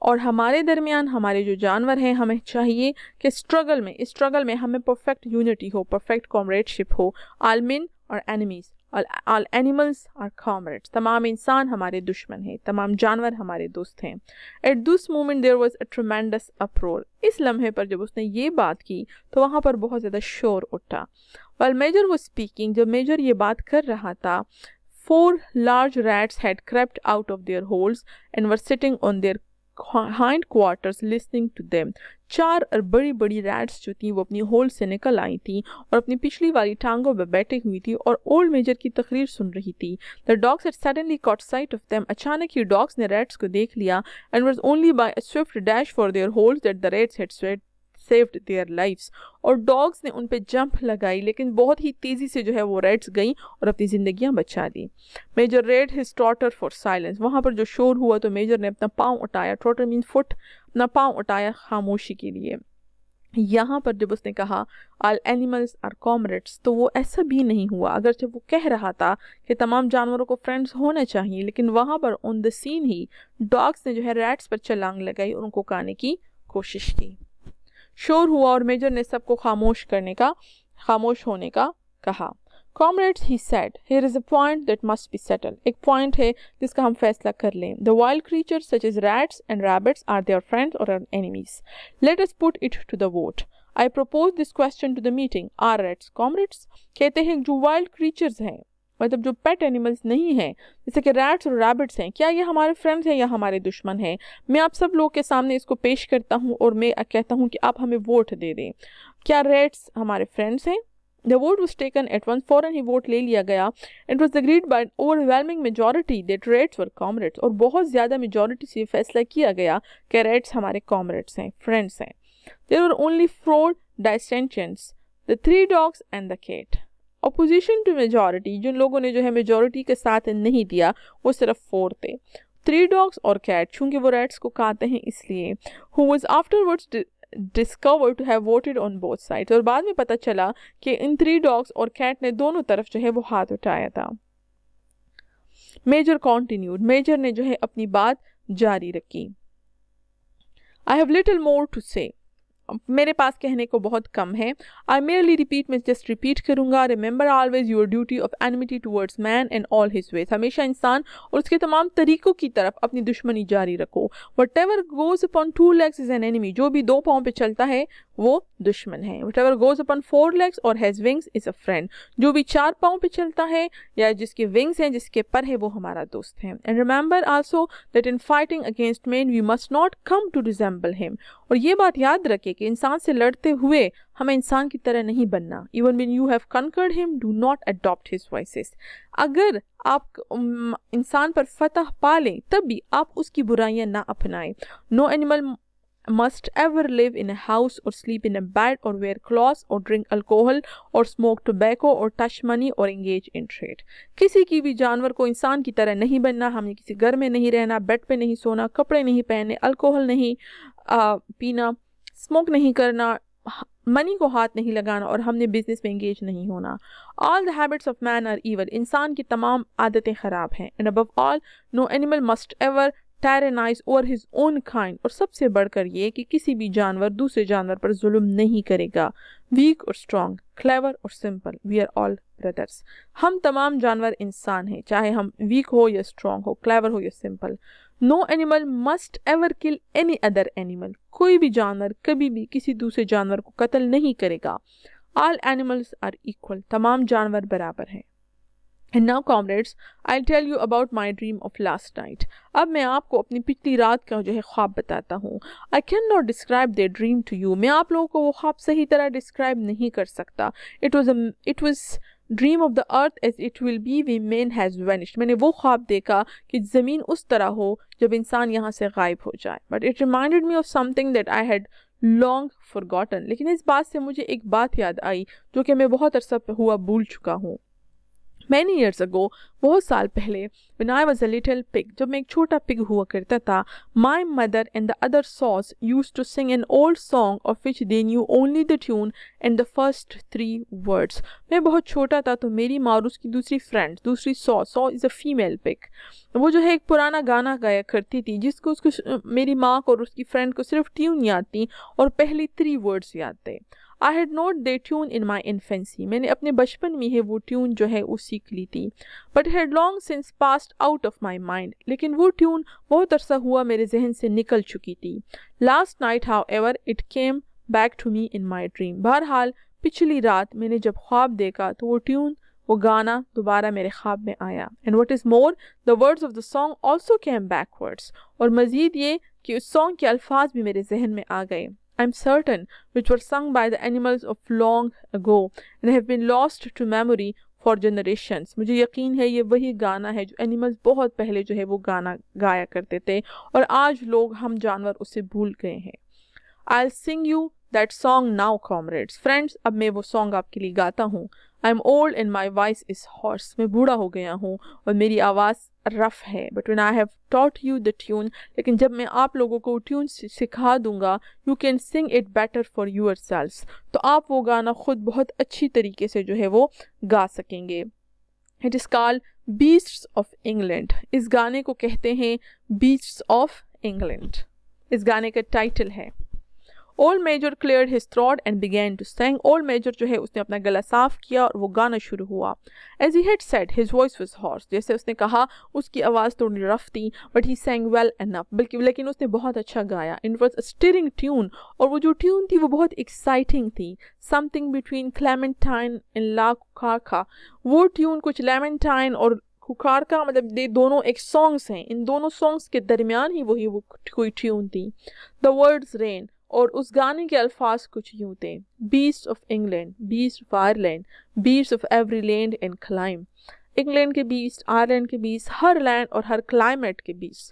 और हमारे दरमियान हमारे जो जानवर हैं हमें चाहिए कि स्ट्रगल में स्ट्रगल में हमें परफेक्ट यूनिटी हो परफेक्ट कॉमरेडशिप हो all men are enemies all animals are comrades तमाम इंसान हमारे दुश्मन हैं तमाम जानवर हमारे दोस्त हैं at this moment there was a tremendous uproar इस लम्हे पर जब उसने ये बात की तो वहाँ पर बहुत ज़्यादा शोर उठा वेल मेजर वो स्पीकिंग जब मेजर ये बात कर रहा था four large rats had crept out of their holes and were sitting on their hind quarters listening to them चार और बड़ी बड़ी रैट्स जो थी वो अपनी होल से निकल आई थी और अपनी पिछली वाली टांगों पर बैठी हुई थी और ओल्ड मेजर की तकरीर सुन रही थी the dogs had suddenly caught sight of them अचानक ही डॉग्स ने रैट्स को देख लिया and was only by a swift dash for their holes that the rats sweat saved their lives और डॉग्स ने उन पर जंप लगाई लेकिन बहुत ही तेज़ी से जो है वो रेड्स गई और अपनी ज़िंदियाँ बचा दी Major raised his trotter for silence वहाँ पर जो शोर हुआ तो मेजर ने अपना पाँव उठाया ट्रॉटर मीन फुट अपना पाँव उठाया खामोशी के लिए यहाँ पर जब उसने कहा आल एनिमल्स आर कॉमरेड्स तो वो ऐसा भी नहीं हुआ अगर जब वो कह रहा था कि तमाम जानवरों को फ्रेंड्स होने चाहिए लेकिन वहाँ पर ऑन द सीन ही डॉग्स ने जो है रैट्स पर चलांग लगाई और उनको काने की कोशिश की शोर हुआ और मेजर ने सबको खामोश करने का खामोश होने का कहा comrades he said here is a point that must be settled एक पॉइंट है जिसका हम फैसला कर लें the wild creature such as rats and rabbits are their friends or are enemies let us put it to the vote I propose this question to the meeting are rats comrades कहते हैं जो wild creatures हैं मतलब जो pet animals नहीं हैं जैसे कि रैट्स और रैबिट्स हैं क्या ये हमारे फ्रेंड्स हैं या हमारे दुश्मन हैं मैं आप सब लोग के सामने इसको पेश करता हूँ और मैं कहता हूँ कि आप हमें वोट दे दें क्या रैट्स हमारे फ्रेंड्स हैं the vote was taken at once फॉरन ही वोट ले लिया गया it was agreed by overwhelming majority that rats were comrades और बहुत ज़्यादा मेजोरिटी से फैसला किया गया कि रेट्स हमारे कॉमरेड्स हैं फ्रेंड्स हैं there are only four dissensions the three dogs and the cat opposition to majority जिन लोगों ने जो है मेजॉरिटी के साथ नहीं दिया वो सिर्फ फोर थे थ्री डॉग्स और कैट चूंकि वो रेट्स को खाते हैं इसलिए who was afterwards discovered to have voted on both side और बाद में पता चला कि इन थ्री डॉग्स और कैट ने दोनों तरफ जो है वो हाथ उठाया था मेजर कॉन्टिन्यूड मेजर ने जो है अपनी बात जारी रखी I have little more to say मेरे पास कहने को बहुत कम है आई मेरली रिपीट मैं जस्ट रिपीट करूँगा remember always your duty of enmity towards man and all his ways हमेशा इंसान और उसके तमाम तरीकों की तरफ अपनी दुश्मनी जारी रखो whatever goes upon two legs is an enemy जो भी दो पाँव पर चलता है वो दुश्मन है whatever goes upon four legs or has wings is a friend जो भी चार पाओं पे चलता है या जिसके विंग्स हैं जिसके पर है वो हमारा दोस्त है and remember also that in fighting against man we must not come to resemble him और ये बात याद रखे कि इंसान से लड़ते हुए हमें इंसान की तरह नहीं बनना even when you have conquered him do not adopt his voice अगर आप इंसान पर फतह पा लें तब भी आप उसकी बुराइयां ना अपनाएं no animal must ever live in a or sleep in a a or wear wear or drink alcohol or smoke tobacco or touch money or engage in trade किसी की भी जानवर को इंसान की तरह नहीं बनना हमें किसी घर में नहीं रहना बेड पर नहीं सोना कपड़े नहीं पहने अल्कोहल नहीं आ, पीना स्मोक नहीं करना मनी को हाथ नहीं लगाना और हमने बिजनेस में इंगेज नहीं होना all the habits of man are evil इंसान की तमाम आदतें ख़राब हैं and above all no animal must ever tyrannise over his own kind और सबसे बढ़कर ये कि किसी भी जानवर दूसरे जानवर पर जुल्म नहीं करेगा weak or strong clever or simple we are all brothers हम तमाम जानवर इंसान हैं चाहे हम वीक हो या स्ट्रॉन्ग हो क्लेवर हो या simple no animal must ever kill any other animal कोई भी जानवर कभी भी किसी दूसरे जानवर को कत्ल नहीं करेगा ऑल एनिमल्स आर इक्वल तमाम जानवर बराबर हैं and now comrades I tell you about my dream of last night अब मैं आपको अपनी पिछली रात का जो है ख्वाब बताता हूँ I can not describe the dream to you मैं आप लोगों को वो ख्वाब सही तरह डिस्क्राइब नहीं कर सकता it was it was dream of the earth as it will be we men has vanished मैंने वो ख्वाब देखा कि ज़मीन उस तरह हो जब इंसान यहाँ से गायब हो जाए but it reminded me of something that I had long forgotten लेकिन इस बात से मुझे एक बात याद आई जो कि मैं बहुत अरसा हुआ भूल चुका हूँ मैनी ईयर्स अगो बहुत साल पहले when I was a little pig जब मैं एक छोटा पिग हुआ करता था my mother and the other sows used to sing an old song of which they knew only the tune and the first three words मैं बहुत छोटा था तो मेरी माँ और उसकी दूसरी फ्रेंड दूसरी sow sow is a female pig वो जो है एक पुराना गाना गाया करती थी जिसको उसको मेरी माँ को और उसकी फ्रेंड को सिर्फ ट्यून याद थी और पहले थ्री वर्ड्स याद थे I had known the tune in my infancy मैंने अपने बचपन में ही वो ट्यून जो है वो सीख ली थी but had long since passed out of my mind लेकिन वो ट्यून बहुत अरसा हुआ मेरे जहन से निकल चुकी थी last night however it came back to me in my dream बहरहाल पिछली रात मैंने जब ख्वाब देखा तो वो ट्यून वो गाना दोबारा मेरे ख्वाब में आया and what is more the words of the song also came backwards और मज़ीद ये कि उस सॉन्ग के अल्फाज भी मेरे जहन में आ गए I'm certain, which were sung by the animals of long ago and have been lost to memory for generations. मुझे यकीन है ये वही गाना है जो एनिमल्स बहुत पहले जो है वो गाना गाया करते थे और आज लोग हम जानवर उसे भूल गए हैं I'll sing you that song now, comrades. Friends, अब मैं वो सॉन्ग आपके लिए गाता हूँ I'm old and my voice is hoarse. मैं बूढ़ा हो गया हूँ और मेरी आवाज़ रफ है but when I have taught you the tune लेकिन जब मैं आप लोगों को ट्यून सिखा दूंगा you can sing it better for yourselves तो आप वो गाना खुद बहुत अच्छी तरीके से जो है वो गा सकेंगे it is called beasts of England इस गाने को कहते हैं बीच ऑफ इंग्लैंड इस गाने का टाइटल है old Major cleared his throat and began to sing old Major जो है उसने अपना गला साफ किया और वो गाना शुरू हुआ as he had said his voice was hoarse जैसे उसने कहा उसकी आवाज़ थोड़ी रफ थी but he sang well enough बल्कि लेकिन उसने बहुत अच्छा गाया इन वॉज स्टीरिंग ट्यून और वो जो ट्यून थी वो बहुत एक्साइटिंग थी something between Clementine and La Cucaracha वो ट्यून कुछ लेमेंटाइन और कुखारखा मतलब ये दोनों एक सॉन्ग्स हैं इन दोनों सॉन्ग्स के दरमियान ही वही वो कोई ट्यून थी द वर्ड्स रेन और उस गाने के अल्फाज कुछ यूं थे beasts of England beasts of Ireland beasts of every land and clime England के बीस आयरलैंड के बीस हर लैंड और हर क्लाइमेट के बीस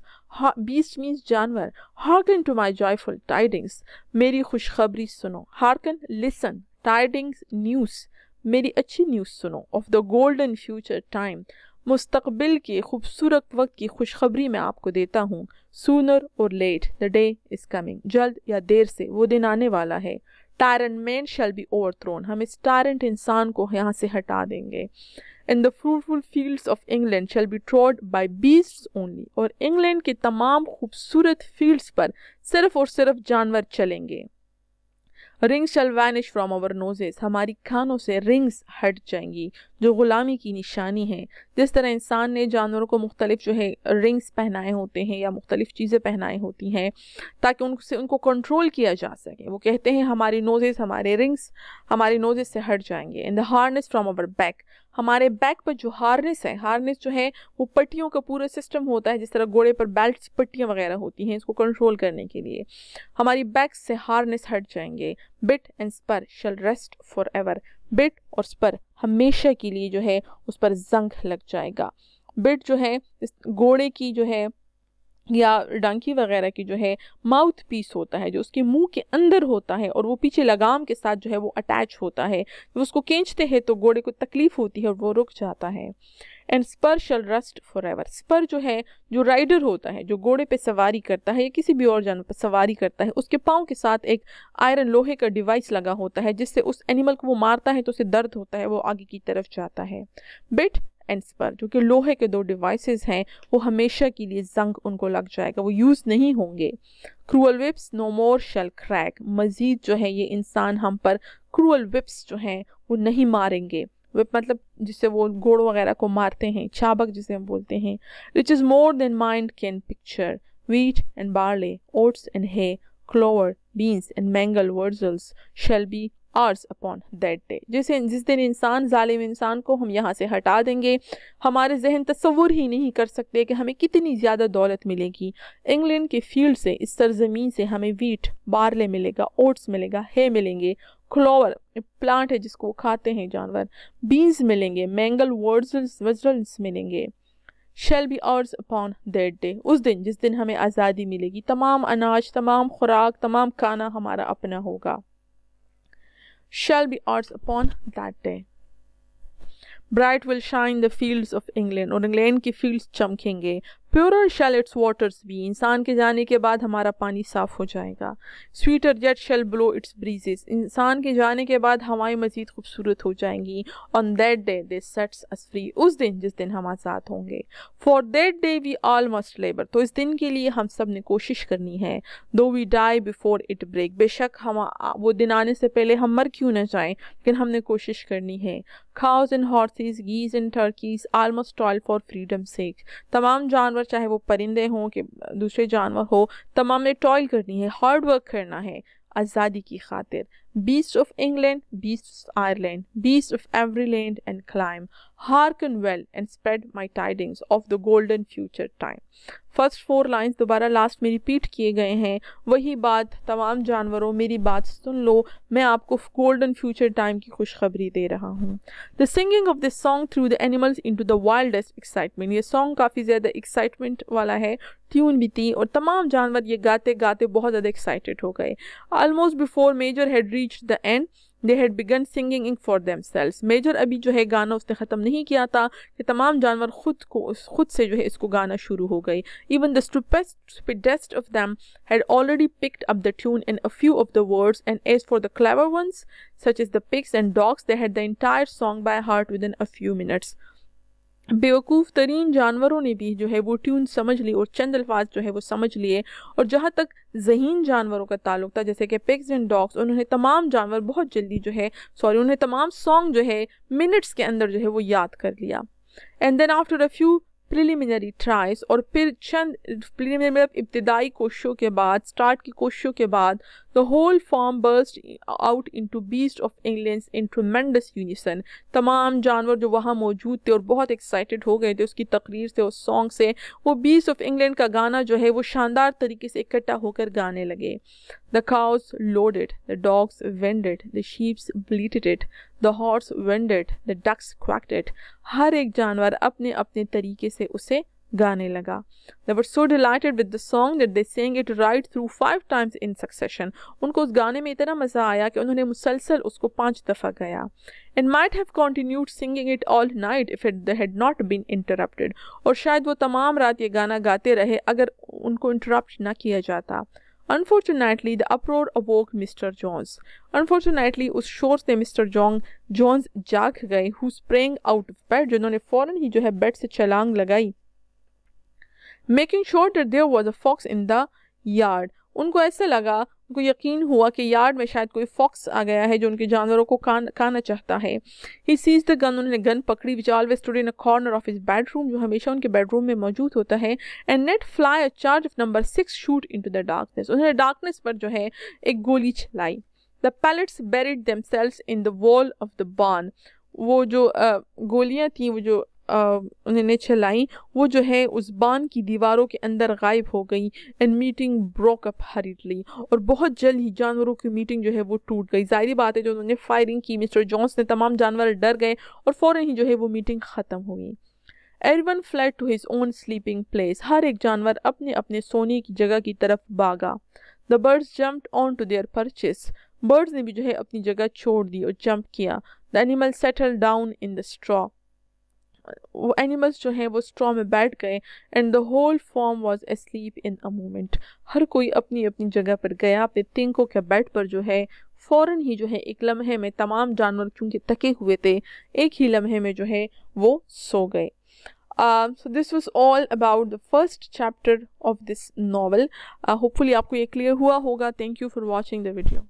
बीस्ट मीन्स जानवर hearken to my joyful tidings मेरी खुशखबरी सुनो हार्कन लिसन टाइडिंग्स न्यूज़ मेरी अच्छी न्यूज़ सुनो of the golden future time मुस्तकबिल के खूबसूरत वक्त की खुशखबरी मैं आपको देता हूँ sooner or late the day is coming जल्द या देर से वो दिन आने वाला है tyrant man shall be overthrown हम इस टायरेंट इंसान को यहाँ से हटा देंगे in the fruitful fields of England shall be trod by beasts only और इंग्लैंड के तमाम खूबसूरत फील्ड्स पर सिर्फ और सिर्फ जानवर चलेंगे rings shall vanish from our noses हमारी खानों से रिंग्स हट जाएंगी जो ग़ुलामी की निशानी है जिस तरह इंसान ने जानवरों को मुख्तलिफ जो है रिंग्स पहनाए होते हैं या मुख्तलिफ चीज़ें पहनाई होती हैं ताकि उनसे उनको कंट्रोल किया जा सके वो कहते हैं हमारी नोजेज़ हमारे रिंग्स हमारी नोजेज़ से हट जाएंगे in the harness from our back हमारे बैक पर जो हार्नेस है हार्नेस जो है वो पट्टियों का पूरा सिस्टम होता है जिस तरह घोड़े पर बेल्ट पट्टियाँ वगैरह होती हैं इसको कंट्रोल करने के लिए हमारी बैक से हार्नेस हट जाएंगे bit and spur shall rest forever bit और स्पर हमेशा के लिए जो है उस पर जंग लग जाएगा बिट जो है इस घोड़े की जो है या डांकी वगैरह की जो है माउथ पीस होता है जो उसके मुंह के अंदर होता है और वो पीछे लगाम के साथ जो है वो अटैच होता है जब उसको खींचते हैं तो घोड़े को तकलीफ़ होती है और वो रुक जाता है and spur shall rust forever spur जो है जो राइडर होता है जो घोड़े पे सवारी करता है या किसी भी और जानवर पर सवारी करता है उसके पाँव के साथ एक आयरन लोहे का डिवाइस लगा होता है जिससे उस एनिमल को वो मारता है तो उसे दर्द होता है वो आगे की तरफ जाता है बिट एंड स्पर जो कि लोहे के दो डिवाइसेस हैं वो हमेशा के लिए जंग उनको लग जाएगा वो यूज़ नहीं होंगे cruel whips no more shall crack मज़ीद जो है ये इंसान हम पर क्रूअल विप्स जो हैं वो नहीं मारेंगे वेप मतलब जिससे वो घोड़ वगैरह को मारते हैं चाबक जिसे हम बोलते हैं which is more than mind can picture wheat and barley oats and hay clover, beans and mangel wurzels shall be ours upon that day जैसे जिस दिन इंसान ालिम इंसान को हम यहाँ से हटा देंगे हमारे जहन तस्वुर ही नहीं कर सकते कि हमें कितनी ज़्यादा दौलत मिलेगी इंग्लैंड के फील्ड से इस सरजमीन से हमें वीट बार्ले मिलेगा ओट्स मिलेगा हे मिलेंगे क्लोवर प्लांट है जिसको खाते हैं जानवर बीन्स मिलेंगे मैंगल वर्जल्स वजरल्स मिलेंगे shall be ours upon that day उस दिन जिस दिन हमें आज़ादी मिलेगी तमाम अनाज तमाम खुराक तमाम खाना हमारा अपना होगा shall be ours upon that day bright will shine the field of England और इंग्लैंड की फील्ड चमकेंगे प्योरर शेल इट्स वाटर्स भी इंसान के जाने के बाद हमारा पानी साफ़ हो जाएगा sweeter yet shall blow its breezes इंसान के जाने के बाद हवाएं मज़ीद खूबसूरत हो जाएंगी on that day they sets us free उस दिन जिस दिन हम आज़ाद होंगे for that day we all must labour तो इस दिन के लिए हम सब ने कोशिश करनी है though we die before it break बेशक हम वो दिन आने से पहले हम मर क्यों ना जाएं लेकिन हमने कोशिश करनी है cows and horses geese and turkeys almost all for freedom sake तमाम जानवर चाहे वो परिंदे हों कि दूसरे जानवर हो तमाम ने टॉयल करनी है हार्ड वर्क करना है आज़ादी की खातिर beasts of England, beasts of Ireland, beasts of every land and clime, hearken well and spread my tidings of the golden future time. First four lines दोबारा लास्ट में रिपीट किए गए हैं वही बात तमाम जानवरों मेरी बात सुन लो मैं आपको गोल्डन फ्यूचर टाइम की खुशखबरी दे रहा हूँ the singing of this song threw the animals into the wildest excitement ये सॉन्ग काफ़ी ज़्यादा एक्साइटमेंट वाला है ट्यून भी थी और तमाम जानवर ये गाते गाते बहुत ज़्यादा एक्साइटेड हो गए almost before Major had reached the end they had begun singing it for themselves major abhi jo hai gana usne khatam nahi kiya tha ki tamam janwar khud ko khud se jo hai isko gana shuru ho gayi even the stupidest of them had already picked up the tune and a few of the words and as for the clever ones such as the pigs and dogs they had the entire song by heart within a few minutes बेवकूफ़ तरीन जानवरों ने भी जो है वो tune समझ ली और चंद अल्फाज जो है वो समझ लिए और जहाँ तक जहीन जानवरों का ताल्लुक था जैसे कि पिग्स एंड डॉग्स उन्होंने तमाम जानवर बहुत जल्दी जो है सॉरी उन्होंने तमाम सॉन्ग जो है मिनट्स के अंदर जो है वो याद कर लिया and then after a few preliminary tries और फिर चंद प्रिलिमिनरी मतलब इब्तदाई कोशिशों के बाद स्टार्ट की कोशिशों के बाद The whole farm burst out into beast of England in tremendous unison. तमाम जानवर जो वहाँ मौजूद थे और बहुत एक्साइटेड हो गए थे उसकी तकरीर से उस सॉन्ग से वो बीस ऑफ इंग्लैंड का गाना जो है वो शानदार तरीके से इकट्ठा होकर गाने लगे the cows lowed the dogs whined the sheep bleated it the horse whinnied the ducks quacked हर एक जानवर अपने अपने तरीके से उसे गाने लगा they were so delighted with the song that they sang it right through five times in succession उनको उस गाने में इतना मज़ा आया कि उन्होंने मुसलसल उसको पाँच दफ़ा गया and might have continued singing it all night if it had not been interrupted और शायद वो तमाम रात ये गाना गाते रहे अगर उनको इंटरप्ट ना किया जाता unfortunately the uproar awoke Mr Jones unfortunately उस शोर से मिस्टर जॉन्ग जॉन्स जाग गए who sprang out of bed जिन्होंने फ़ौर ही जो है बेड से छलांग लगाई making sure that there was a fox in the yard उनको ऐसा लगा उनको यकीन हुआ कि यार्ड में शायद कोई फॉक्स आ गया है जो उनके जानवरों को कान खाना चाहता है ही सीज द गन उन्होंने गन पकड़ी which always stood in a corner of his bedroom जो हमेशा उनके बेडरूम में मौजूद होता है and let fly a charge of number six shot into the darkness उन्होंने डार्कनेस पर जो है एक गोली चलाई the pellets buried themselves in the wall of the barn वो जो गोलियाँ थी वो जो उन्होंने चलाई वो जो है उस बान की दीवारों के अंदर गायब हो गई and meeting broke up hurriedly और बहुत जल्द ही जानवरों की मीटिंग जो है वो टूट गई जाहिर बात है जो उन्होंने फायरिंग की मिस्टर जॉन्स ने तमाम जानवर डर गए और फ़ौर ही जो है वो मीटिंग ख़त्म हो गई everyone fled to his own sleeping place हर एक जानवर अपने अपने सोने की जगह की तरफ भागा the birds jumped on to their perches birds ने भी जो है अपनी जगह छोड़ दी और जंप किया the animal settle down in the straw वो एनिमल्स जो हैं वो स्ट्रॉ में बैठ गए and the whole farm was asleep in a moment हर कोई अपनी अपनी जगह पर गया अपने तिंकों के बेड पर जो है फ़ौर ही जो है एक लम्हे में तमाम जानवर क्योंकि तके हुए थे एक ही लम्हे में जो है वो सो गए so this was all about the first chapter of this novel hopefully आपको ये क्लियर हुआ होगा thank you for watching the video